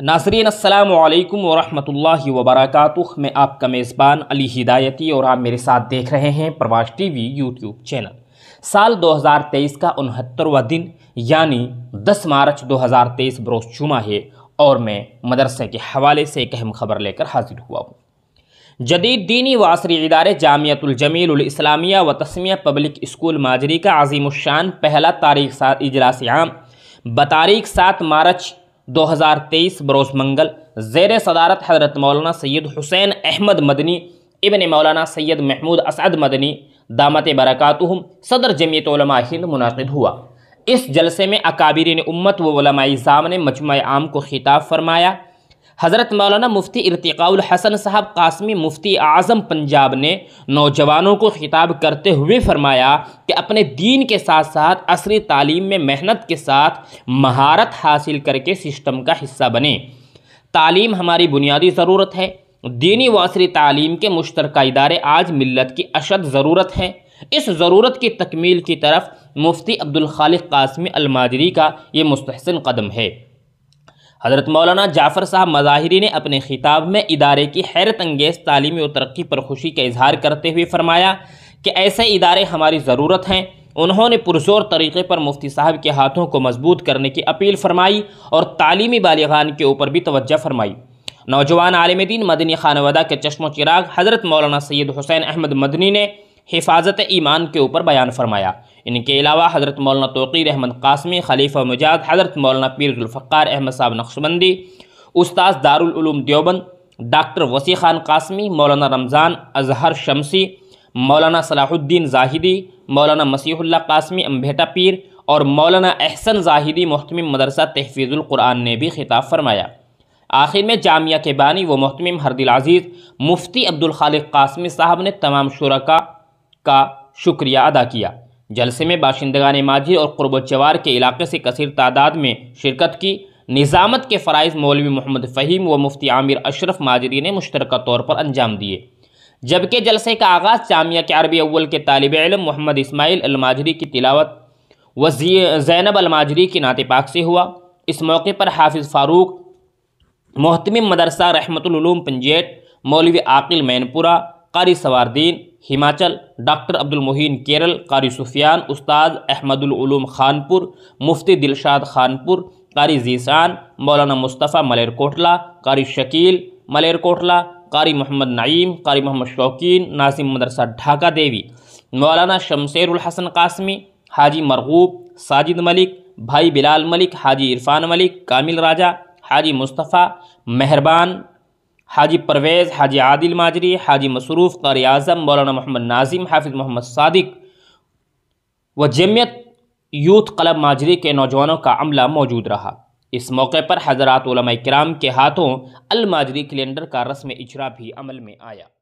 नासरीन असलकम वरहमल वबरक मैं आपका मेज़बान अली हिदायती और आप मेरे साथ देख रहे हैं प्रवास टीवी यूट्यूब चैनल साल 2023 का उनहत्तरवा दिन यानी 10 मार्च 2023 बरोस जुमा है और मैं मदरसे के हवाले से एक अहम खबर लेकर हाजिर हुआ हूँ जदीद दीनी व असरी इदारे जामियातलजमीलस्लामिया व तस्मिया पब्लिक स्कूल माजरी का अजीम शान पहला तारीख सात इजलास आम बतारीख सात मार्च 2023 बरोस मंगल जेर सदारत हजरत मौलाना सैयद हुसैन अहमद मदनी इबन मौलाना सैयद महमूद असद मदनी दामत हम सदर जमीत हिंद मुनद हुआ इस जलसे में अकाबरीन उम्मत वलमाई ज़ाम ने मजमा आम को खिताब फरमाया हज़रत मौलाना मुफ्ती इरतिकाउल हसन साहब कासमी मुफ्ती आज़म पंजाब ने नौजवानों को खिताब करते हुए फरमाया कि अपने दीन के साथ साथ असरी तालीम में मेहनत के साथ महारत हासिल करके सिस्टम का हिस्सा बने तालीम हमारी बुनियादी ज़रूरत है दीनी व असरी तालीम के मुश्तरक इदारे आज मिलत की अशद ज़रूरत है इस ज़रूरत की तकमील की तरफ मुफ्ती अब्दुल खालिक कासमी अलमाजरी का ये मुस्तहसन कदम है हज़रत मौलाना जाफ़र साहब मज़ाहरी ने अपने खिताब में इदारे की हैरत अंगेज़ तालीमी और तरक्की पर खुशी का इजहार करते हुए फरमाया कि ऐसे इदारे हमारी ज़रूरत हैं उन्होंने पुरजोर तरीके पर मुफ्ती साहब के हाथों को मजबूत करने की अपील फरमाई और तालीमी बालिगान के ऊपर भी तोज्जा फरमाई नौजवान आलम दिन मदनी खानवदा के चश्मो चिराग हज़रत मौलाना सैद हुसैन अहमद मदनी ने हिफाजत ईमान के ऊपर बयान फरमाया इनके अलावा हज़रत मौलाना तोकीर अहमद कासमी खलीफा मजाद हज़रत मौलाना पीर जुल्फ़ार अहमद साहब नक्शबंदी उस्ताद दारुलूम देवबंद डॉक्टर वसी खान कासमी मौलाना रमज़ान अजहर शमसी मौलाना सलाहुद्दीन जाहिदी मौलाना मसीहुल्ला कासमी अम्बेटा पीर और मौलाना अहसन जाहिदी महतम मदरसा तहफीज़ुल्कुरान ने भी खिताब फरमाया आखिर में जामिया के बानी व महतम हरदिल अजीज़ मुफ्ती अब्दुल खालिक कासमी साहब ने तमाम शुरा का शुक्रिया अदा किया जलसे में ने माझी और कुर्बचवार के इलाके से कसर तादाद में शिरकत की निज़ामत के फ़रज़ मौलवी मोहम्मद फ़हीम व मुफ्ती आमिर अशरफ माजरी ने मुश्तरक तौर पर अंजाम दिए जबकि जलसे का आगाज़ जामिया के अरबी अव्वल के तालब इलम मोहम्मद इसमाइल अलमाजरी की तिलावत व जैनब अलमाजरी के नाते पाक से हुआ इस मौके पर हाफिज़ फ़ारूक मोहतम मदरसा रहमतुल्लूम पंजेट मौलवी आकिल मैनपुरा कारी सवारदीन हिमाचल डॉक्टर अब्दुल मोहीन केरल कारी सुफियान उस्ताद अहमदुलूम खानपुर मुफ्ती दिलशाद खानपुर कारी जीसान मौलाना मुस्तफ़ा मलेरकोटला कारी शकील मलेरकोटला कारी मोहम्मद नईम कारी मोहम्मद शौकीन नासिम मदरसा ढाका देवी मौलाना शमशेर हसन कासमी हाजी मरगूब साजिद मलिक भाई बिलाल मलिक हाजी इरफान मलिक कामिल राजा हाजी मुस्तफ़ा मेहरबान हाजी परवेज़ हाजी आदिल माजरी हाजी मसरूफ़ कारी आज़म मौलाना मोहम्मद नाजिम हाफिज़ मोहम्मद सादिक व जमियत यूथ क्लब माजरी के नौजवानों का अमला मौजूद रहा इस मौके पर हज़रात कराम के हाथों अलमाजरी कैलेंडर का रस्म इजरा भी अमल में आया